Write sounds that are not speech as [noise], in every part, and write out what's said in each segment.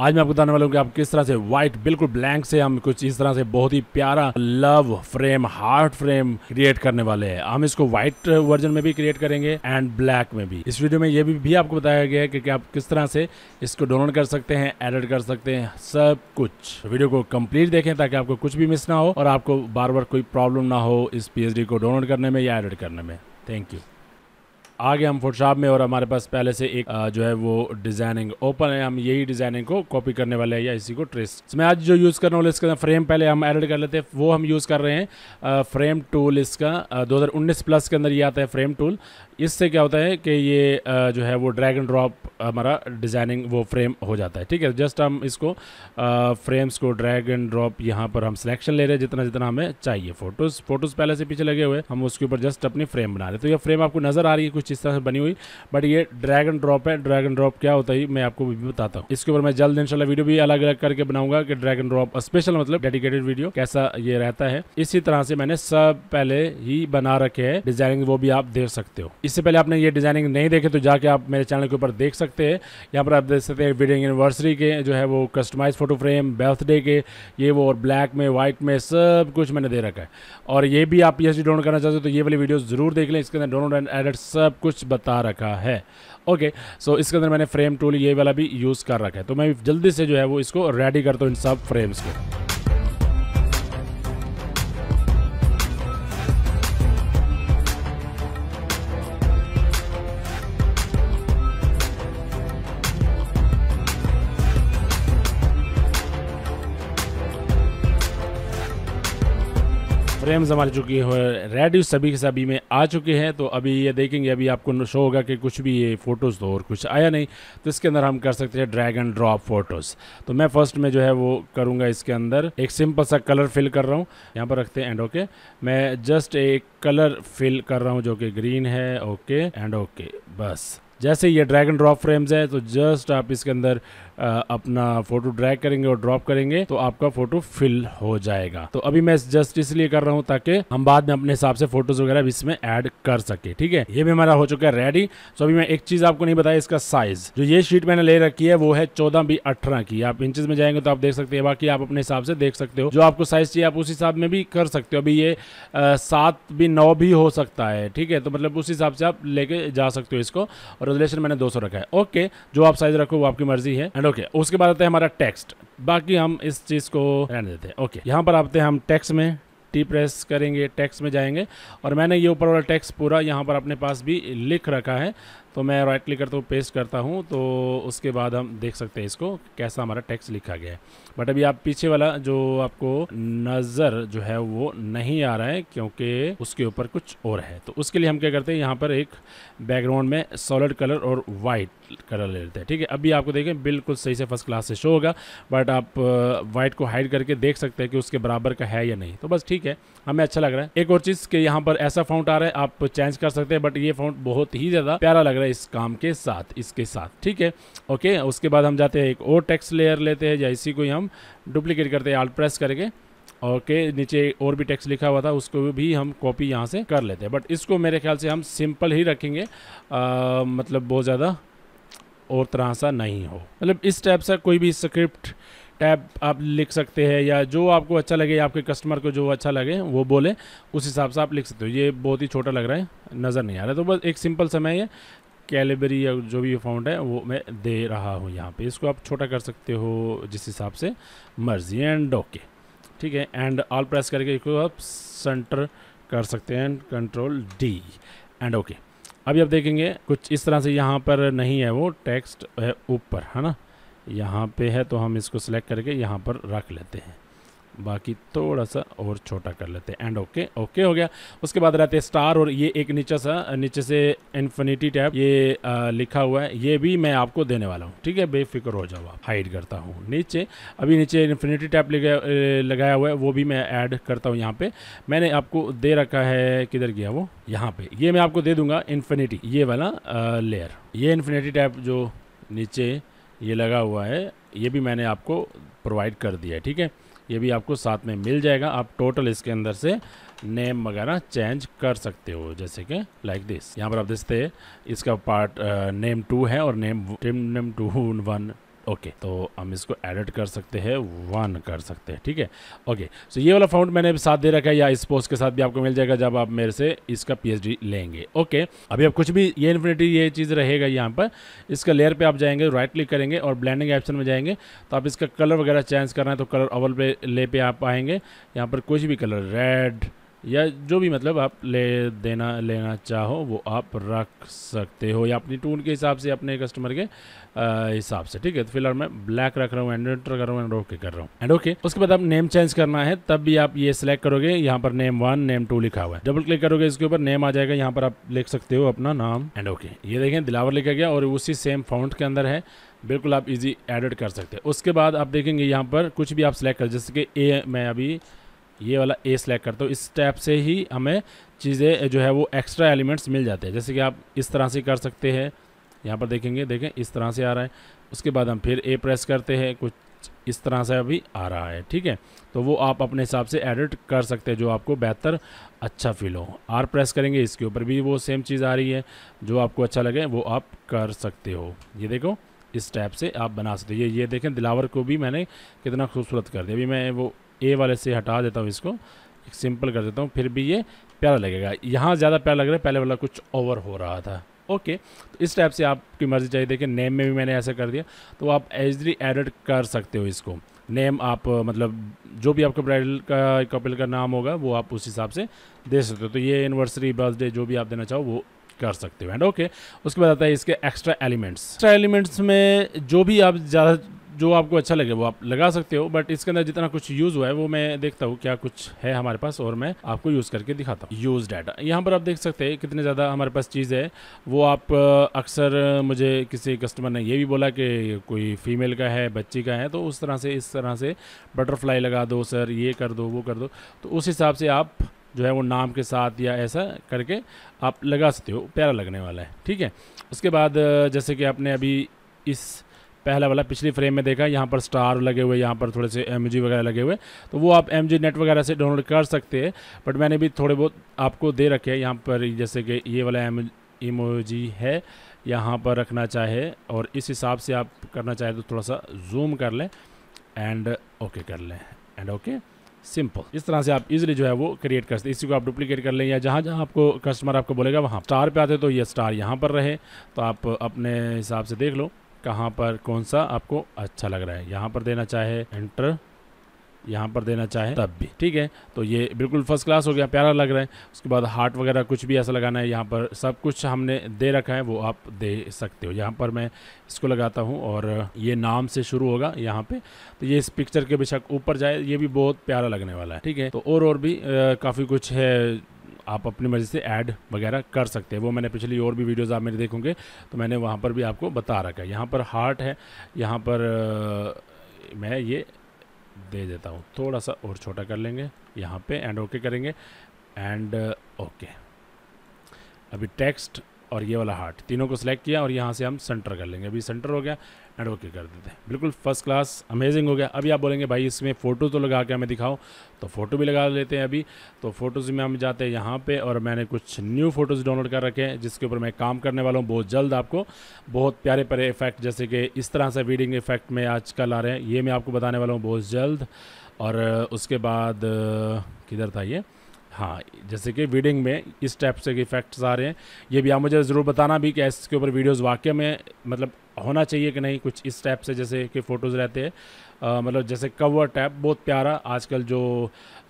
आज मैं आपको बताने वाला हूँ कि आप किस तरह से व्हाइट बिल्कुल ब्लैंक से हम कुछ इस तरह से बहुत ही प्यारा love frame heart frame create करने वाले हैं हम इसको व्हाइट वर्जन में भी क्रिएट करेंगे एंड ब्लैक में भी इस वीडियो में ये भी, भी आपको बताया गया है कि, कि आप किस तरह से इसको डाउनलोड कर सकते हैं एडिट कर सकते हैं सब कुछ वीडियो को कम्प्लीट देखें ताकि आपको कुछ भी मिस ना हो और आपको बार बार कोई प्रॉब्लम ना हो इस पी को डाउनलोड करने में या एडिट करने में थैंक यू आ गए हम फोटोशॉप में और हमारे पास पहले से एक जो है वो डिज़ाइनिंग ओपन है हम यही डिज़ाइनिंग को कॉपी करने वाले हैं या इसी को ट्रेस मैं आज जो यूज़ करने वाले इसका फ्रेम पहले हम एडिट कर लेते हैं वो हम यूज़ कर रहे हैं फ्रेम टूल इसका दो प्लस के अंदर ये आता है फ्रेम टूल इससे क्या होता है कि ये जो है वो ड्रैगन ड्रॉप हमारा डिज़ाइनिंग वो फ्रेम हो जाता है ठीक है जस्ट हम इसको फ्रेम्स को ड्रैग एंड ड्रॉप यहाँ पर हम सिलेक्शन ले रहे हैं जितना जितना हमें चाहिए फोटोज़ फोटोज़ पहले से पीछे लगे हुए हम उसके ऊपर जस्ट अपनी फ्रेम बना रहे तो ये फ्रेम आपको नज़र आ रही है कुछ कुछ इस तरह से बनी हुई बट ये ड्रैगन ड्रॉप है ड्रैगन ड्रॉप क्या होता है मैं आपको भी बताता हूँ इसके ऊपर मैं जल्द इंशाल्लाह वीडियो भी अलग अलग करके बनाऊंगा कि ड्रैगन ड्रॉप स्पेशल मतलब डेडिकेटेड वीडियो कैसा ये रहता है इसी तरह से मैंने सब पहले ही बना रखे है डिजाइनिंग वो भी आप देख सकते हो इससे पहले आपने ये डिजाइनिंग नहीं देखे तो जाके आप मेरे चैनल के ऊपर देख सकते हैं यहाँ पर आप देख सकते हैं वीडियो एनिवर्सरी के जो है वो कस्टमाइज फोटो फ्रेम बर्थडे के ये वो और ब्लैक में व्हाइट में सब कुछ मैंने दे रखा है और ये भी आप पी डाउनलोड करना चाहते हो तो ये वाली वीडियो जरूर देख लें इसके अंदर डाउनलोड एंड एडिट सब कुछ बता रखा है ओके सो इसके अंदर मैंने फ्रेम टूल ये वाला भी यूज़ कर रखा है तो मैं जल्दी से जो है वो इसको रेडी करता हूँ इन सब फ्रेम्स को फ्रेम्स हमारे जो कि रेड सभी के सभी में आ चुके हैं तो अभी ये देखेंगे अभी आपको शो होगा कि कुछ भी ये फ़ोटोज़ तो और कुछ आया नहीं तो इसके अंदर हम कर सकते हैं ड्रैग एंड ड्रॉप फ़ोटोज़ तो मैं फ़र्स्ट में जो है वो करूँगा इसके अंदर एक सिंपल सा कलर फिल कर रहा हूँ यहाँ पर रखते हैं एंड ओके मैं जस्ट एक कलर फिल कर रहा हूँ जो कि ग्रीन है ओके एंड ओके बस जैसे ये ड्रैगन ड्रॉप फ्रेम्स है तो जस्ट आप इसके अंदर अपना फोटो ड्रैग करेंगे और ड्रॉप करेंगे तो आपका फोटो फिल हो जाएगा तो अभी मैं जस्ट इसलिए कर रहा हूँ ताकि हम बाद में अपने हिसाब से फोटोज वगैरह भी इसमें ऐड कर सके ठीक है ये भी हमारा हो चुका है रेडी तो अभी मैं एक चीज आपको नहीं बताया इसका साइज जो ये शीट मैंने ले रखी है वो है चौदह बी अठारह की आप इंचज में जाएंगे तो आप देख सकते हैं बाकी आप अपने हिसाब से देख सकते हो जो आपको साइज चाहिए आप उस हिसाब में भी कर सकते हो अभी ये सात भी नौ भी हो सकता है ठीक है तो मतलब उस हिसाब से आप लेके जा सकते हो इसको और रेजुलेशन मैंने दो रखा है ओके जो आप साइज रखो वो आपकी मर्जी है एंड एंड ओके उसके बाद आते हैं हमारा टेक्स्ट बाकी हम इस चीज़ को रहने देते हैं ओके यहाँ पर आते हैं हम टेक्स में टी प्रेस करेंगे टेक्स्ट में जाएंगे और मैंने ये ऊपर वाला टेक्स्ट पूरा यहाँ पर अपने पास भी लिख रखा है तो मैं राइट क्लिक करता हूँ पेस्ट करता हूँ तो उसके बाद हम देख सकते हैं इसको कैसा हमारा टेक्स्ट लिखा गया है बट अभी आप पीछे वाला जो आपको नज़र जो है वो नहीं आ रहा है क्योंकि उसके ऊपर कुछ और है तो उसके लिए हम क्या करते हैं यहाँ पर एक बैकग्राउंड में सॉलिड कलर और वाइट कलर ले लेते हैं ठीक है अभी आपको देखें बिल्कुल सही से फर्स्ट क्लास से शो होगा बट आप वाइट को हाइड करके देख सकते हैं कि उसके बराबर का है या नहीं तो बस ठीक है हमें अच्छा लग रहा है एक और चीज़ कि यहाँ पर ऐसा फाउंट आ रहा है आप चेंज कर सकते हैं बट ये फाउंट बहुत ही ज़्यादा प्यारा लग रहा है है इस काम के साथ इसके साथ ठीक है ओके उसके बाद हम जाते हैं एक और टेक्स लेयर लेते हैं या इसी को ही हम डुप्लीकेट करते हैं आल्ट प्रेस करके ओके नीचे और भी टेक्स्ट लिखा हुआ था उसको भी हम कॉपी यहाँ से कर लेते हैं बट इसको मेरे ख्याल से हम सिंपल ही रखेंगे आ, मतलब बहुत ज़्यादा और तरह सा नहीं हो मतलब इस टाइप से कोई भी स्क्रिप्ट टैब आप लिख सकते हैं या जो आपको अच्छा लगे आपके कस्टमर को जो अच्छा लगे वो बोले उस हिसाब से आप लिख सकते हो ये बहुत ही छोटा लग रहा है नज़र नहीं आ रहा तो बस एक सिंपल समय है कैलेबरी या जो भी फाउंड है वो मैं दे रहा हूँ यहाँ पे इसको आप छोटा कर सकते हो जिस हिसाब से मर्जी एंड ओके ठीक है एंड ऑल प्रेस करके इसको आप सेंटर कर सकते हैं कंट्रोल डी एंड ओके अभी आप देखेंगे कुछ इस तरह से यहाँ पर नहीं है वो टेक्स्ट है ऊपर है ना यहाँ पे है तो हम इसको सिलेक्ट करके यहाँ पर रख लेते हैं बाकी थोड़ा सा और छोटा कर लेते हैं एंड ओके ओके हो गया उसके बाद रहते हैं स्टार और ये एक नीचा सा नीचे से इन्फिनिटी टैप ये आ, लिखा हुआ है ये भी मैं आपको देने वाला हूँ ठीक है बेफिक्र हो जाओ आप हाइड करता हूँ नीचे अभी नीचे इन्फिनिटी टैप लगाया हुआ है वो भी मैं ऐड करता हूँ यहाँ पर मैंने आपको दे रखा है किधर गया वो यहाँ पर ये मैं आपको दे दूँगा इन्फिनिटी ये वाला लेयर ये इन्फिनिटी टैप जो नीचे ये लगा हुआ है ये भी मैंने आपको प्रोवाइड कर दिया है ठीक है ये भी आपको साथ में मिल जाएगा आप टोटल इसके अंदर से नेम वगैरह चेंज कर सकते हो जैसे कि लाइक दिस यहाँ पर आप देखते इसका पार्ट नेम टू है और name name two one okay तो हम इसको एडिट कर सकते हैं वन कर सकते हैं ठीक है ओके सो ये वाला फाउंड मैंने साथ दे रखा है या इस पोस्ट के साथ भी आपको मिल जाएगा जब आप मेरे से इसका पीएचडी लेंगे ओके अभी आप कुछ भी ये इन्फिनिटी ये चीज़ रहेगा यहाँ पर इसका लेयर पे आप जाएंगे राइट क्लिक करेंगे और ब्लैंडिंग ऑप्शन में जाएंगे तो आप इसका कलर वगैरह चेंज करना है तो कलर अवल पे ले पे आप आएंगे यहाँ पर कुछ भी कलर रेड या जो भी मतलब आप ले देना लेना चाहो वो आप रख सकते हो या अपनी टून के हिसाब से अपने कस्टमर के हिसाब से ठीक है तो फिलहाल मैं ब्लैक रख रहा हूँ एंड एंटर कर रहा हूँ एंड ओके कर रहा हूँ एंड ओके उसके बाद आप नेम चेंज करना है तब भी आप ये सिलेक्ट करोगे यहाँ पर नेम वन नेम टू लिखा हुआ है डबल क्लिक करोगे इसके ऊपर नेम आ जाएगा यहाँ पर आप लिख सकते हो अपना नाम एंड ओके ये देखें दिलावर लिखा गया और उसी सेम फाउंट के अंदर है बिल्कुल आप इजी एडिट कर सकते हैं उसके बाद आप देखेंगे यहाँ पर कुछ भी आप सिलेक्ट कर जैसे कि ए मैं अभी ये वाला ए सेलेक्ट करते हो इस स्टेप से ही हमें चीज़ें जो है वो एक्स्ट्रा एलिमेंट्स मिल जाते हैं जैसे कि आप इस तरह से कर सकते हैं यहाँ पर देखेंगे देखें इस तरह से आ रहा है उसके बाद हम फिर ए प्रेस करते हैं कुछ इस तरह से अभी आ रहा है ठीक है तो वो आप अपने हिसाब से एडिट कर सकते हैं जो आपको बेहतर अच्छा फील हो आर प्रेस करेंगे इसके ऊपर भी वो सेम चीज़ आ रही है जो आपको अच्छा लगे वो आप कर सकते हो ये देखो इस टाइप से आप बना सकते हो ये ये देखें दिलावर को भी मैंने कितना खूबसूरत कर दिया अभी मैं वो ए वाले से हटा देता हूँ इसको सिंपल कर देता हूँ फिर भी ये प्यारा लगेगा यहाँ ज़्यादा प्यारा लग रहा है पहले वाला कुछ ओवर हो रहा था ओके तो इस टाइप से आपकी मर्ज़ी चाहिए देखिए नेम में भी मैंने ऐसा कर दिया तो आप एजरी एडिट कर सकते हो इसको नेम आप मतलब जो भी आपके ब्राइडल का कपिल का नाम होगा वो आप उस हिसाब से दे सकते हो तो ये एनिवर्सरी बर्थडे जो भी आप देना चाहो वो कर सकते हो एंड ओके उसके बाद आता है इसके एक्स्ट्रा एलिमेंट्स एक्स्ट्रा एलिमेंट्स में जो भी आप ज़्यादा जो आपको अच्छा लगे वो आप लगा सकते हो बट इसके अंदर जितना कुछ यूज़ हुआ है वो मैं देखता हूँ क्या कुछ है हमारे पास और मैं आपको यूज़ करके दिखाता हूँ यूज़ डाटा यहाँ पर आप देख सकते हैं कितने ज़्यादा हमारे पास चीज़ है वो आप अक्सर मुझे किसी कस्टमर ने ये भी बोला कि कोई फीमेल का है बच्ची का है तो उस तरह से इस तरह से बटरफ्लाई लगा दो सर ये कर दो वो कर दो तो उस हिसाब से आप जो है वो नाम के साथ या ऐसा करके आप लगा सकते हो प्यारा लगने वाला है ठीक है उसके बाद जैसे कि आपने अभी इस पहला वाला पिछली फ्रेम में देखा यहाँ पर स्टार लगे हुए यहाँ पर थोड़े से एम वगैरह लगे हुए तो वो आप एम नेट वगैरह से डाउनलोड कर सकते हैं बट मैंने भी थोड़े बहुत आपको दे रखे हैं यहाँ पर जैसे कि ये वाला एम इमोजी है यहाँ पर रखना चाहे और इस हिसाब से आप करना चाहे तो थोड़ा सा जूम कर लें एंड ओके कर लें एंड ओके सिंपल इस तरह से आप इजिली जो है वो क्रिएट कर सकते इसी को आप डुप्लीकेट कर लें या जहाँ जहाँ आपको कस्टमर आपको बोलेगा वहाँ स्टार पे आते तो ये स्टार यहाँ पर रहे तो आप अपने हिसाब से देख लो कहाँ पर कौन सा आपको अच्छा लग रहा है यहाँ पर देना चाहे एंटर यहाँ पर देना चाहे तब भी ठीक है तो ये बिल्कुल फर्स्ट क्लास हो गया प्यारा लग रहा है उसके बाद हार्ट वगैरह कुछ भी ऐसा लगाना है यहाँ पर सब कुछ हमने दे रखा है वो आप दे सकते हो यहाँ पर मैं इसको लगाता हूँ और ये नाम से शुरू होगा यहाँ पे तो ये इस पिक्चर के बेशक ऊपर जाए ये भी बहुत प्यारा लगने वाला है ठीक है तो और और भी काफ़ी कुछ है आप अपनी मर्ज़ी से ऐड वगैरह कर सकते हैं वो मैंने पिछली और भी वीडियोज़ आप मेरे देखोगे तो मैंने वहाँ पर भी आपको बता रखा है यहाँ पर हार्ट है यहाँ पर आ, मैं ये दे देता हूँ थोड़ा सा और छोटा कर लेंगे यहाँ पे एंड ओके करेंगे एंड ओके अभी टेक्स्ट और ये वाला हार्ट तीनों को सिलेक्ट किया और यहाँ से हम सेंटर कर लेंगे अभी सेंटर हो गया एंड ओके कर देते हैं बिल्कुल फर्स्ट क्लास अमेजिंग हो गया अभी आप बोलेंगे भाई इसमें फ़ोटो तो लगा के हमें दिखाओ तो फ़ोटो भी लगा लेते हैं अभी तो फ़ोटोज़ में हम जाते हैं यहाँ पे और मैंने कुछ न्यू फ़ोटोज़ डाउनलोड कर रखे हैं जिसके ऊपर मैं काम करने वाला हूँ बहुत जल्द आपको बहुत प्यारे प्यारे इफ़ेक्ट जैसे कि इस तरह से वीडिंग इफ़ेक्ट में आजकल आ रहे हैं ये मैं आपको बताने वाला हूँ बहुत जल्द और उसके बाद किधर था ये हाँ जैसे कि वीडिंग में इस टाइप से इफेक्ट्स आ रहे हैं ये भी आप मुझे ज़रूर बताना भी कि इसके ऊपर वीडियोस वाकई में मतलब होना चाहिए कि नहीं कुछ इस टाइप से जैसे कि फ़ोटोज़ रहते हैं मतलब जैसे कवर टैप बहुत प्यारा आजकल जो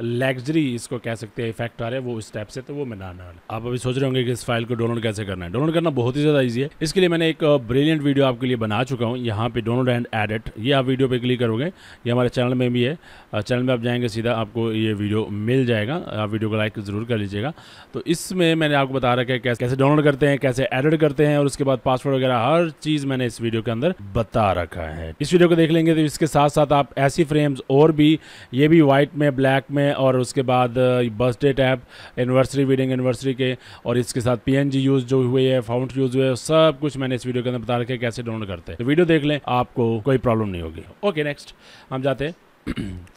लग्जरी इसको कह सकते हैं इफेक्ट आ रहे हैं वो इस टाइप से तो वो मैं ना ना आप अभी सोच रहे होंगे कि इस फाइल को डाउनलोड कैसे करना है डाउनलोड करना बहुत ही ज़्यादा ईजी है इसके लिए मैंने एक ब्रिलियंट वीडियो आपके लिए बना चुका हूँ यहाँ पे डाउनलोड एंड एडिट ये आप वीडियो पर क्लिक करोगे ये हमारे चैनल में भी है चैनल में आप जाएंगे सीधा आपको ये वीडियो मिल जाएगा आप वीडियो को लाइक ज़रूर कर लीजिएगा तो इसमें मैंने आपको बता रखा है कैसे डाउनलोड करते हैं कैसे एडिट करते हैं और उसके बाद पासवर्ड वगैरह हर चीज़ मैंने इस वीडियो के अंदर बता रखा है इस वीडियो को देख लेंगे तो इसके साथ साथ आप ऐसी फ्रेम्स और भी ये भी व्हाइट में ब्लैक में और उसके बाद birthday type anniversary wedding anniversary के और इसके साथ पी यूज जो हुए है फाउंट यूज हुए सब कुछ मैंने इस वीडियो के अंदर बता रखे कैसे डाउनलोड करते हैं तो वीडियो देख लें आपको कोई प्रॉब्लम नहीं होगी ओके नेक्स्ट हम जाते हैं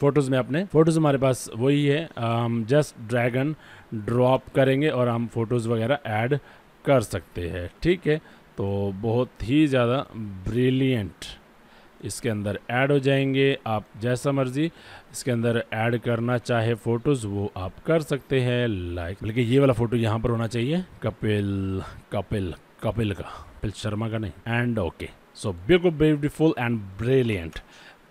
फ़ोटोज़ [clears throat] में अपने फ़ोटोज़ हमारे पास वही है हम जस्ट ड्रैगन ड्रॉप करेंगे और हम फ़ोटोज़ वगैरह ऐड कर सकते हैं ठीक है तो बहुत ही ज़्यादा ब्रिलियंट इसके अंदर ऐड हो जाएंगे आप जैसा मर्ज़ी इसके अंदर ऐड करना चाहे फ़ोटोज़ वो आप कर सकते हैं लाइक बल्कि ये वाला फ़ोटो यहाँ पर होना चाहिए कपिल कपिल कपिल का कपिल शर्मा का नहीं एंड ओके सो बिल्कुल ब्यूटीफुल एंड ब्रिलियंट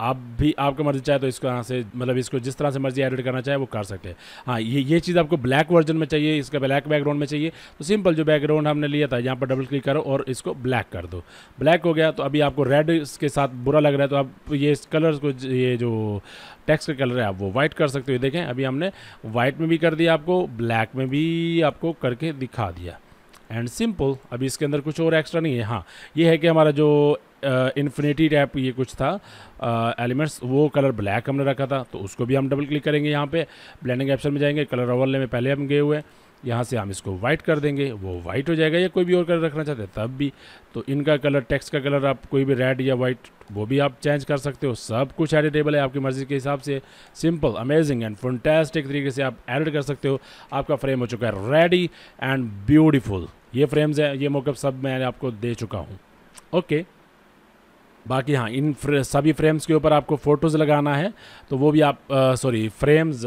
आप भी आपका मर्जी चाहे तो इसको यहाँ से मतलब इसको जिस तरह से मर्जी एडिट करना चाहे वो कर सकते हैं हाँ ये ये चीज़ आपको ब्लैक वर्जन में चाहिए इसका ब्लैक बैकग्राउंड में चाहिए तो सिंपल जो बैकग्राउंड हमने लिया था यहाँ पर डबल क्लिक करो और इसको ब्लैक कर दो ब्लैक हो गया तो अभी आपको रेड के साथ बुरा लग रहा है तो आप ये कलर को ये जो टेक्स का कलर है आप वो व्हाइट कर सकते हो देखें अभी हमने व्हाइट में भी कर दिया आपको ब्लैक में भी आपको करके दिखा दिया एंड सिंपल अभी इसके अंदर कुछ और एक्स्ट्रा नहीं है हाँ ये है कि हमारा जो इन्फिनिटी uh, ये कुछ था एलिमेंट्स uh, वो कलर ब्लैक हमने रखा था तो उसको भी हम डबल क्लिक करेंगे यहाँ पे ब्लैंडिंग ऑप्शन में जाएंगे कलर ओवरले में पहले हम गए हुए हैं यहाँ से हम इसको वाइट कर देंगे वो वाइट हो जाएगा या कोई भी और कलर रखना चाहते हैं तब भी तो इनका कलर टेक्स्ट का कलर आप कोई भी रेड या वाइट वो भी आप चेंज कर सकते हो सब कुछ एडिटेबल है आपकी मर्ज़ी के हिसाब से सिंपल अमेजिंग एंड फंटेस्टिक तरीके से आप एडिट कर सकते हो आपका फ्रेम हो चुका है रेडी एंड ब्यूटिफुल ये फ्रेम्स हैं ये मोकअप सब मैं आपको दे चुका हूँ ओके okay. बाकी हाँ इन फ्रे, सभी फ्रेम्स के ऊपर आपको फ़ोटोज़ लगाना है तो वो भी आप sorry frames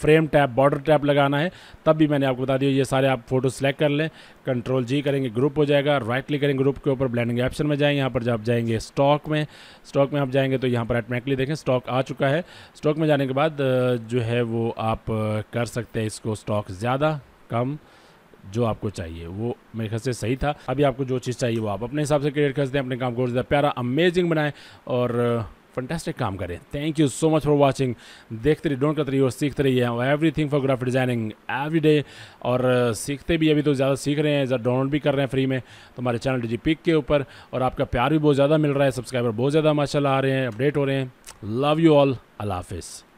frame type border type लगाना है तब भी मैंने आपको बता दिया ये सारे आप फोटो सेलेक्ट कर लें कंट्रोल जी करेंगे ग्रुप हो जाएगा राइट क्लिक करेंगे ग्रुप के ऊपर ब्लैंडिंग ऑप्शन में जाएँ यहाँ पर जब जाएंगे स्टॉक में स्टॉक में आप जाएंगे तो यहाँ पर ऑटोमेटिकली देखें स्टॉक आ चुका है स्टॉक में जाने के बाद जो है वो आप कर सकते हैं इसको स्टॉक ज़्यादा कम जो आपको चाहिए वो मेरे ख्याल से सही था अभी आपको जो चीज़ चाहिए वो आप अपने हिसाब से क्रिएट कर सकते हैं अपने काम को ज़्यादा प्यारा अमेजिंग बनाएं और फंटेस्टिक काम करें thank you so much for watching देखते रहिए डोंट करते रहिए और सीखते रहिए everything for graphic designing every day और uh, सीखते भी अभी तो ज़्यादा सीख रहे हैं ज़्यादा डाउनलोड भी कर रहे हैं फ्री में तो हमारे चैनल जी पिक के ऊपर और आपका प्यार भी बहुत ज़्यादा मिल रहा है सब्सक्राइबर बहुत ज़्यादा माशाला आ रहे हैं अपडेट हो रहे हैं लव यू ऑल अल्लाह हाफिज़